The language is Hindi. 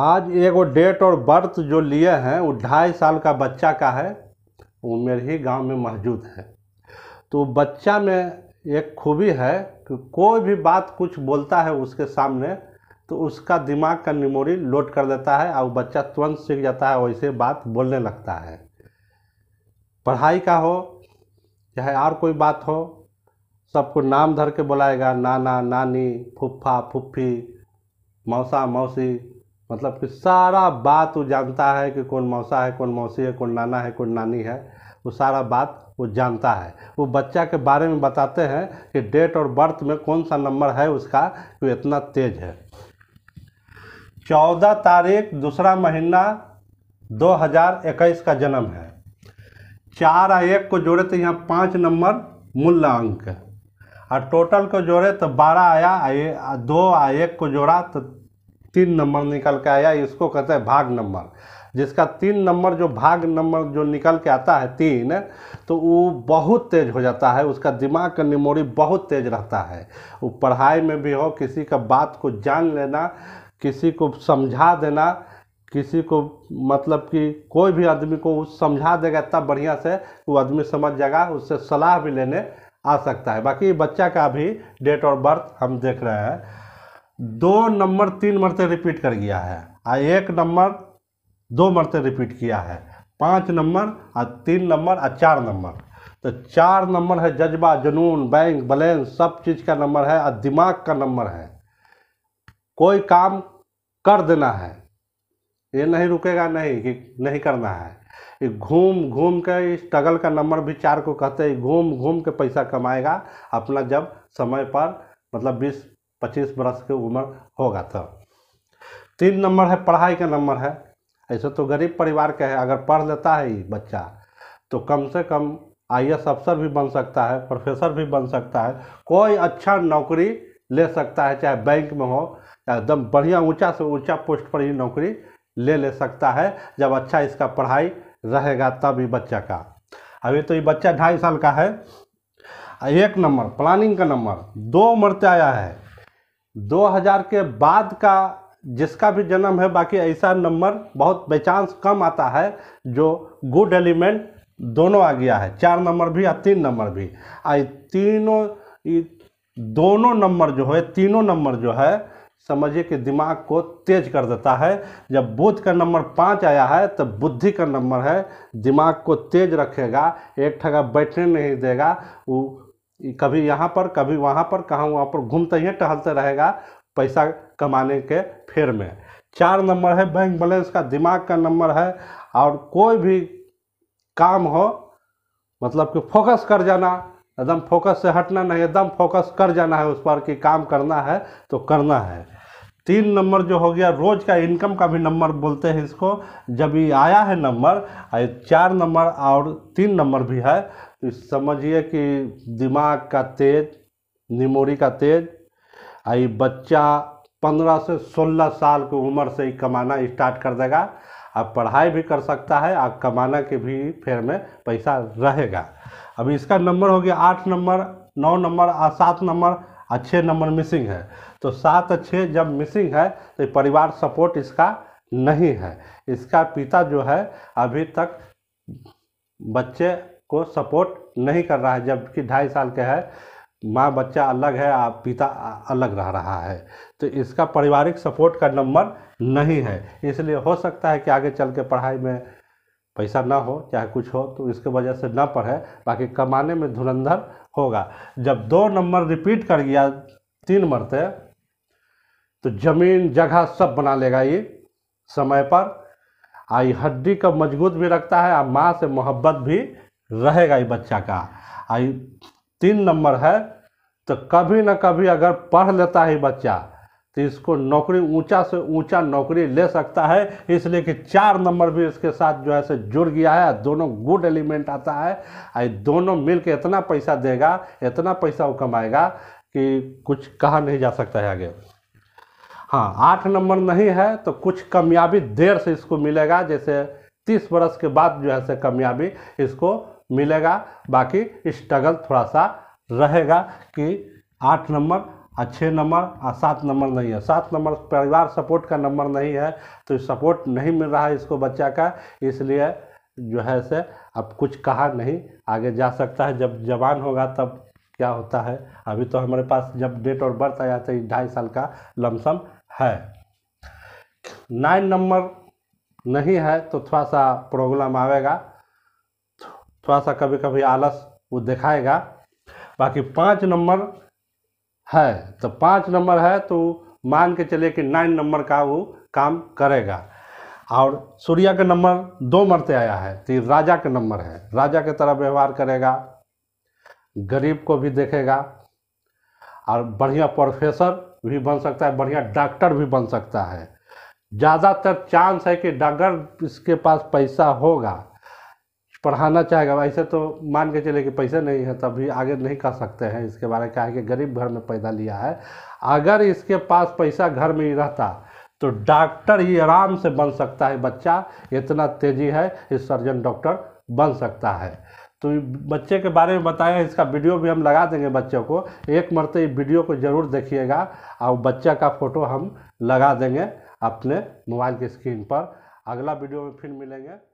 आज एगो डेट और बर्थ जो लिए हैं वो ढाई साल का बच्चा का है वो मेरे ही गांव में मौजूद है तो बच्चा में एक खूबी है कि कोई भी बात कुछ बोलता है उसके सामने तो उसका दिमाग का निमोरी लोड कर देता है और बच्चा तुरंत सीख जाता है वैसे बात बोलने लगता है पढ़ाई का हो चाहे और कोई बात हो सबको नाम धर के बुलाएगा नाना नानी फुफ्फा फुफ्फी मौसा मौसी मतलब कि सारा बात वो जानता है कि कौन मौसा है कौन मौसी है कौन नाना है कौन नानी है वो सारा बात वो जानता है वो बच्चा के बारे में बताते हैं कि डेट और बर्थ में कौन सा नंबर है उसका वो इतना तेज है चौदह तारीख दूसरा महीना 2021 का जन्म है चार आ एक को जोड़े तो यहाँ पाँच नंबर मूल्य अंक और टोटल को जोड़े तो बारह आया दो आ एक को जोड़ा तो तीन नंबर निकल के आया इसको कहते हैं भाग नंबर जिसका तीन नंबर जो भाग नंबर जो निकल के आता है तीन तो वो बहुत तेज़ हो जाता है उसका दिमाग का निमोरी बहुत तेज़ रहता है वो पढ़ाई में भी हो किसी का बात को जान लेना किसी को समझा देना किसी को मतलब कि कोई भी आदमी को समझा देगा इतना बढ़िया से वो आदमी समझ जाएगा उससे सलाह भी लेने आ सकता है बाकी बच्चा का भी डेट और बर्थ हम देख रहे हैं दो नंबर तीन मरते रिपीट कर गया है आ एक नंबर दो मरते रिपीट किया है पाँच नंबर और तीन नंबर आ चार नंबर तो चार नंबर है जज्बा जुनून बैंक बैलेंस सब चीज़ का नंबर है और दिमाग का नंबर है कोई काम कर देना है ये नहीं रुकेगा नहीं कि नहीं करना है ये घूम घूम के स्ट्रगल का नंबर भी चार को कहते हैं घूम घूम के पैसा कमाएगा अपना जब समय पर मतलब बीस पच्चीस वर्ष की उम्र होगा तब तीन नंबर है पढ़ाई का नंबर है ऐसे तो गरीब परिवार का है अगर पढ़ लेता है ये बच्चा तो कम से कम आई अफसर भी बन सकता है प्रोफेसर भी बन सकता है कोई अच्छा नौकरी ले सकता है चाहे बैंक में हो या एकदम बढ़िया ऊंचा से ऊंचा पोस्ट पर ही नौकरी ले ले सकता है जब अच्छा इसका पढ़ाई रहेगा तब ये बच्चा का अभी तो ये बच्चा ढाई साल का है एक नंबर प्लानिंग का नंबर दो मरते आया है 2000 के बाद का जिसका भी जन्म है बाकी ऐसा नंबर बहुत बेचांस कम आता है जो गुड एलिमेंट दोनों आ गया है चार नंबर भी या तीन नंबर भी आ तीनों दोनों नंबर जो है तीनों नंबर जो है समझिए कि दिमाग को तेज कर देता है जब बुद्ध का नंबर पाँच आया है तो बुद्धि का नंबर है दिमाग को तेज रखेगा एक ठगा बैठने नहीं देगा वो कभी यहाँ पर कभी वहाँ पर कहाँ वहाँ पर घूमते ही टहलते रहेगा पैसा कमाने के फेर में चार नंबर है बैंक बैलेंस का दिमाग का नंबर है और कोई भी काम हो मतलब कि फोकस कर जाना एकदम फोकस से हटना नहीं एकदम फोकस कर जाना है उस पर कि काम करना है तो करना है तीन नंबर जो हो गया रोज़ का इनकम का भी नंबर बोलते हैं इसको जब ये आया है नंबर चार नंबर और तीन नंबर भी है तो समझिए कि दिमाग का तेज निमोरी का तेज आई बच्चा पंद्रह से सोलह साल की उम्र से ही कमाना स्टार्ट कर देगा आप पढ़ाई भी कर सकता है आप कमाना के भी फेर में पैसा रहेगा अब इसका नंबर हो गया आठ नंबर नौ नंबर और सात नंबर अच्छे छः नंबर मिसिंग है तो सात और छः जब मिसिंग है तो परिवार सपोर्ट इसका नहीं है इसका पिता जो है अभी तक बच्चे को सपोर्ट नहीं कर रहा है जबकि ढाई साल के है माँ बच्चा अलग है आप पिता अलग रह रहा है तो इसका पारिवारिक सपोर्ट का नंबर नहीं है इसलिए हो सकता है कि आगे चल के पढ़ाई में पैसा ना हो चाहे कुछ हो तो इसके वजह से ना पढ़े बाकी कमाने में धुरंधर होगा जब दो नंबर रिपीट कर गया तीन मरते तो जमीन जगह सब बना लेगा ये समय पर आई हड्डी का मजबूत भी रखता है और माँ से मोहब्बत भी रहेगा ये बच्चा का आई तीन नंबर है तो कभी ना कभी अगर पढ़ लेता है बच्चा तो इसको नौकरी ऊंचा से ऊंचा नौकरी ले सकता है इसलिए कि चार नंबर भी इसके साथ जो है से जुड़ गया है दोनों गुड एलिमेंट आता है और दोनों मिल के इतना पैसा देगा इतना पैसा वो कमाएगा कि कुछ कहा नहीं जा सकता है आगे हाँ आठ नंबर नहीं है तो कुछ कामयाबी देर से इसको मिलेगा जैसे तीस बरस के बाद जो है से कामयाबी इसको मिलेगा बाकी स्ट्रगल थोड़ा सा रहेगा कि आठ नंबर अच्छे नंबर और सात नंबर नहीं है सात नंबर परिवार सपोर्ट का नंबर नहीं है तो सपोर्ट नहीं मिल रहा है इसको बच्चा का इसलिए जो है से अब कुछ कहा नहीं आगे जा सकता है जब जवान होगा तब क्या होता है अभी तो हमारे पास जब डेट और बर्थ आया था ढाई साल का लमसम है नाइन नंबर नहीं है तो थोड़ा सा प्रॉब्लम आएगा थोड़ा सा कभी कभी आलस वो दिखाएगा बाकी पाँच नंबर है तो पाँच नंबर है तो मान के चले कि नाइन नंबर का वो काम करेगा और सूर्य का नंबर दो मरते आया है तो राजा का नंबर है राजा के तरह व्यवहार करेगा गरीब को भी देखेगा और बढ़िया प्रोफेसर भी बन सकता है बढ़िया डॉक्टर भी बन सकता है ज़्यादातर चांस है कि डॉक्टर इसके पास पैसा होगा पढ़ाना चाहेगा ऐसे तो मान के चले कि पैसे नहीं है तभी आगे नहीं कर सकते हैं इसके बारे में क्या है कि गरीब घर में पैदा लिया है अगर इसके पास पैसा घर में ही रहता तो डॉक्टर ही आराम से बन सकता है बच्चा इतना तेज़ी है इस सर्जन डॉक्टर बन सकता है तो बच्चे के बारे में बताया इसका वीडियो भी हम लगा देंगे बच्चों को एक मरते वीडियो को ज़रूर देखिएगा और बच्चा का फ़ोटो हम लगा देंगे अपने मोबाइल की स्क्रीन पर अगला वीडियो में फिर मिलेंगे